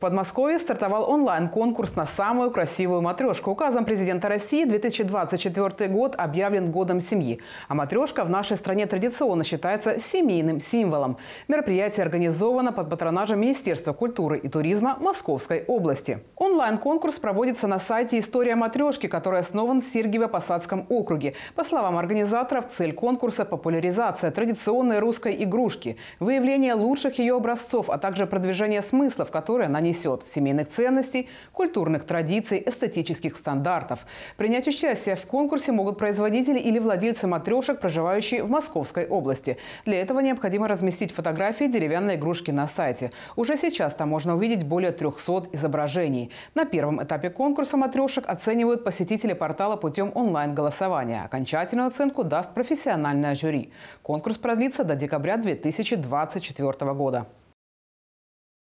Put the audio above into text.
Подмосковье стартовал онлайн-конкурс на самую красивую матрешку. Указом президента России 2024 год объявлен годом семьи. А матрешка в нашей стране традиционно считается семейным символом. Мероприятие организовано под патронажем Министерства культуры и туризма Московской области. Онлайн-конкурс проводится на сайте «История матрешки», который основан в Сергиево-Посадском округе. По словам организаторов, цель конкурса – популяризация традиционной русской игрушки, выявление лучших ее образцов, а также продвижение смыслов, которые она не несет – семейных ценностей, культурных традиций, эстетических стандартов. Принять участие в конкурсе могут производители или владельцы матрешек, проживающие в Московской области. Для этого необходимо разместить фотографии деревянной игрушки на сайте. Уже сейчас там можно увидеть более 300 изображений. На первом этапе конкурса матрешек оценивают посетители портала путем онлайн-голосования. Окончательную оценку даст профессиональное жюри. Конкурс продлится до декабря 2024 года.